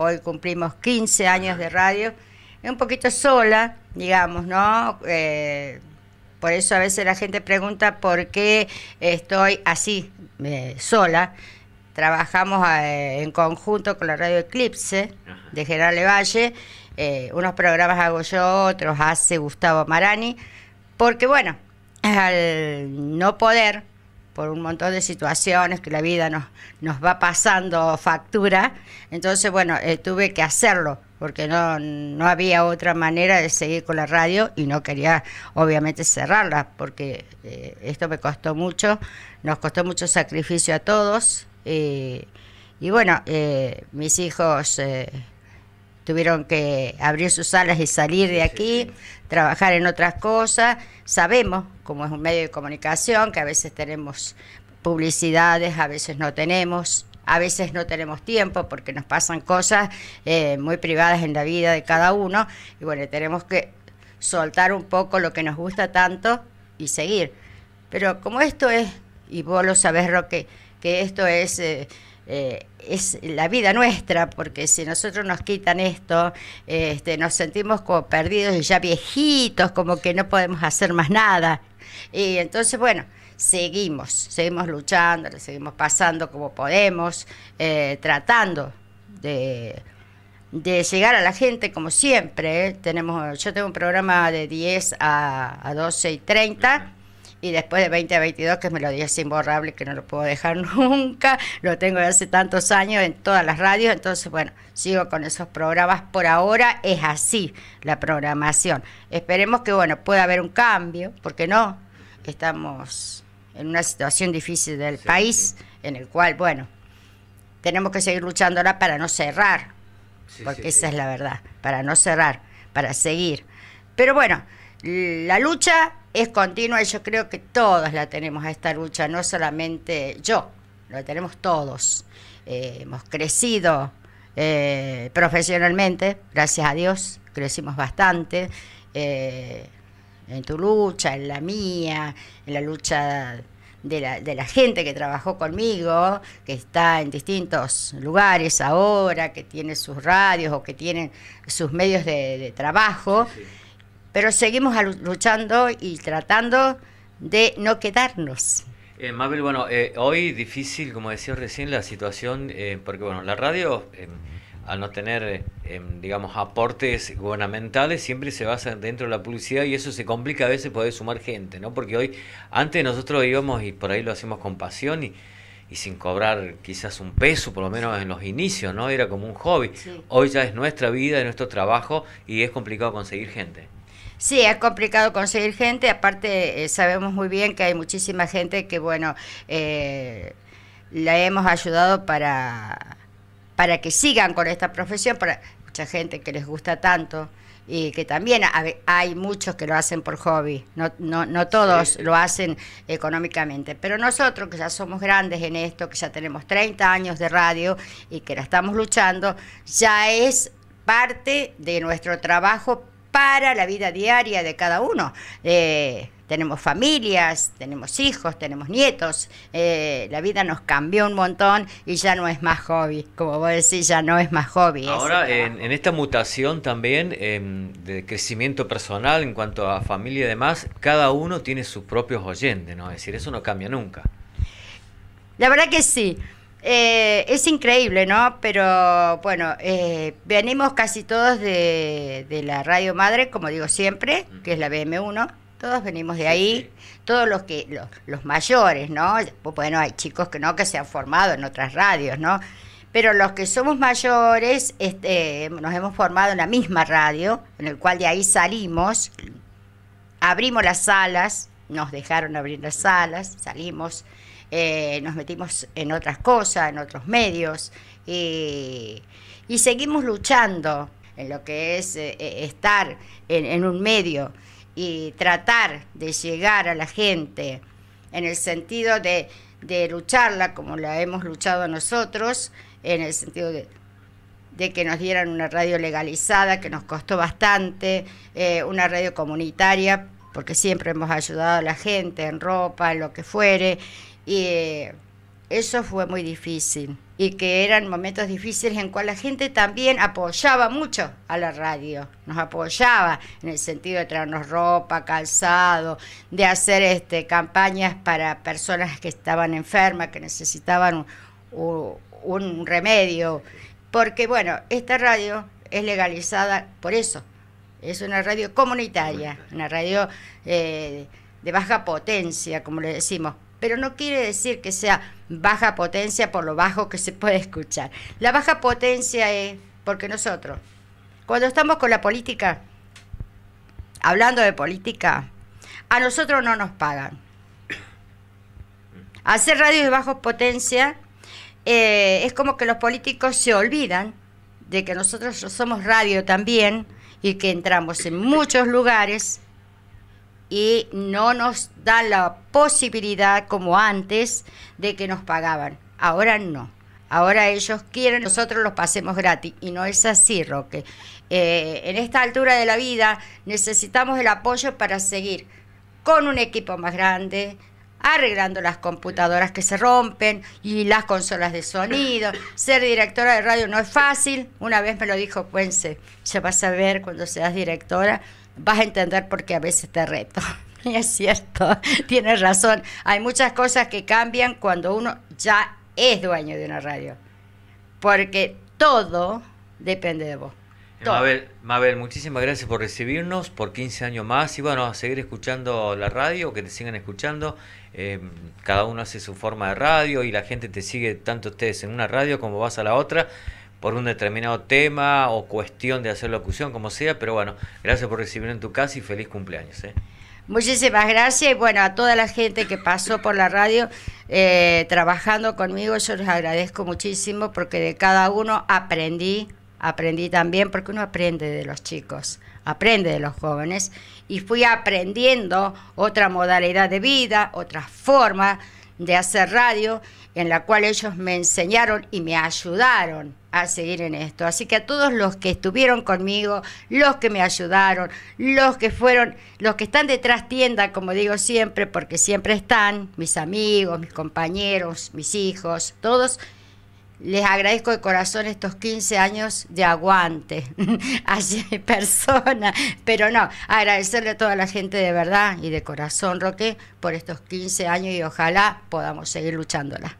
Hoy cumplimos 15 años de radio. Un poquito sola, digamos, ¿no? Eh, por eso a veces la gente pregunta por qué estoy así, eh, sola. Trabajamos eh, en conjunto con la radio Eclipse de General Valle. unos programas hago yo, otros hace Gustavo Marani. Porque bueno, al no poder por un montón de situaciones que la vida nos, nos va pasando factura. Entonces, bueno, eh, tuve que hacerlo porque no, había otra manera de seguir con la radio y no quería obviamente cerrarla, porque eh, esto me costó mucho, nos costó mucho sacrificio a todos. Eh, y bueno, mis hijos tuvieron que abrir sus salas y salir de aquí, trabajar en otras cosas. Sabemos, como es un medio de comunicación, que a veces tenemos publicidades, a veces no tenemos, a veces no tenemos tiempo porque nos pasan cosas eh, muy privadas en la vida de cada uno y bueno, tenemos que soltar un poco lo que nos gusta tanto y seguir. Pero como esto es, y vos lo sabés, Roque, que esto es... Eh, eh, es la vida nuestra, porque si nosotros nos quitan esto, este, nos sentimos como perdidos y ya viejitos, como que no podemos hacer más nada. Y entonces, bueno, seguimos, seguimos luchando, seguimos pasando como podemos, eh, tratando de, llegar a la gente como siempre. ¿eh? Tenemos, yo tengo un programa de 10 a, a 12 y 30 y después de 2022, que me lo es imborrable, que no lo puedo dejar nunca, lo tengo de hace tantos años en todas las radios, entonces bueno, sigo con esos programas. Por ahora es así la programación. Esperemos que bueno, pueda haber un cambio, porque no, estamos en una situación difícil del país, en el cual bueno, tenemos que seguir luchándola para no cerrar, porque esa es la verdad, para no cerrar, para seguir. Pero bueno, la lucha es continua y yo creo que todos la tenemos a esta lucha, no solamente yo, la tenemos todos. Eh, hemos crecido eh, profesionalmente, gracias a Dios, crecimos bastante eh, en tu lucha, en la mía, en la lucha de la, gente que trabajó conmigo, que está en distintos lugares ahora, que tiene sus radios o que tienen sus medios de, trabajo. Pero seguimos luchando y tratando de no quedarnos. Eh, Mabel, bueno, eh, hoy difícil, como decía recién, la situación, eh, porque bueno, la radio, eh, al no tener, em, digamos, aportes gubernamentales, siempre se basa dentro de la publicidad y eso se complica a veces poder sumar gente, ¿no? Porque hoy, antes nosotros íbamos y por ahí lo hacemos con pasión y, sin cobrar quizás un peso, por lo menos en los inicios, ¿no? Era como un hobby. Hoy ya es nuestra vida, es nuestro trabajo y es complicado conseguir gente. Sí, es complicado conseguir gente, aparte eh, sabemos muy bien que hay muchísima gente que, bueno, eh, la hemos ayudado para, para que sigan con esta profesión, para mucha gente que les gusta tanto y que también hay muchos que lo hacen por hobby, no, no, no todos lo hacen económicamente, pero nosotros que ya somos grandes en esto, que ya tenemos 30 años de radio y que la estamos luchando, ya es parte de nuestro trabajo para la vida diaria de cada uno. Eh, tenemos familias, tenemos hijos, tenemos nietos. Eh, la vida nos cambió un montón y ya no es más hobby. Como vos decís, ya no es más hobby. Ahora, en, esta mutación también em, de crecimiento personal en cuanto a familia y demás, cada uno tiene sus propios oyentes, ¿no? Es decir, eso no cambia nunca. La verdad que sí. Eh, es increíble, ¿no? Pero bueno, eh, venimos casi todos de, la radio madre, como digo siempre, que es la BM1. Todos venimos de ahí, todos los que los, mayores, ¿no? Bueno, hay chicos que no que se han formado en otras radios, ¿no? Pero los que somos mayores este, nos hemos formado en la misma radio, en el cual de ahí salimos, abrimos las salas, nos dejaron abrir las salas, salimos eh, nos metimos en otras cosas, en otros medios y, seguimos luchando en lo que es eh, eh, estar en, un medio y tratar de llegar a la gente en el sentido de, lucharla como la hemos luchado nosotros, en el sentido de, que nos dieran una radio legalizada, que nos costó bastante, una radio comunitaria, porque siempre hemos ayudado a la gente en ropa, en lo que fuere, y eh, eso fue muy difícil. Y que eran momentos difíciles en cual la gente también apoyaba mucho a la radio. Nos apoyaba en el sentido de traernos ropa, calzado, de hacer este, campañas para personas que estaban enfermas, que necesitaban un, remedio. Porque bueno, esta radio es legalizada por eso. Es una radio comunitaria, una radio eh, de baja potencia, como le decimos, pero no quiere decir que sea baja potencia por lo bajo que se puede escuchar. La baja potencia es porque nosotros, cuando estamos con la política, hablando de política, a nosotros no nos pagan. Hacer radio de baja potencia eh, es como que los políticos se olvidan de que nosotros somos radio también y que entramos en muchos lugares y no nos da la posibilidad como antes de que nos pagaban. Ahora no. Ahora ellos quieren, nosotros los pasemos gratis. Y no es así, Roque. Eh, en esta altura de la vida necesitamos el apoyo para seguir con un equipo más grande, arreglando las computadoras que se rompen y las consolas de sonido. Ser directora de radio no es fácil. Una vez me lo dijo Puense, se vas a ver cuando seas directora vas a entender por qué a veces te reto. Y es cierto, tienes razón. Hay muchas cosas que cambian cuando uno ya es dueño de una radio. Porque todo depende de vos. Eh, Mabel, muchísimas gracias por recibirnos por 15 años más y bueno, a seguir escuchando la radio, que te sigan escuchando. Em, cada uno hace su forma de radio y la gente te sigue tanto ustedes en una radio como vas a la otra por un determinado tema o cuestión de hacer locución, como sea, pero bueno, gracias por recibirme en tu casa y feliz cumpleaños. ¿eh? Muchísimas gracias y bueno, a toda la gente que pasó por la radio eh, trabajando conmigo, yo les agradezco muchísimo porque de cada uno aprendí, aprendí también, porque uno aprende de los chicos, aprende de los jóvenes y fui aprendiendo otra modalidad de vida, otra forma de hacer radio en la cual ellos me enseñaron y me ayudaron a seguir en esto. Así que a todos los que estuvieron conmigo, los que me ayudaron, los que fueron, los que están detrás tienda, como digo siempre, porque siempre están, mis amigos, mis compañeros, mis hijos, todos les agradezco de corazón estos 15 años de aguante así mi persona, pero no, agradecerle a toda la gente de verdad y de corazón, Roque, por estos 15 años y ojalá podamos seguir luchándola.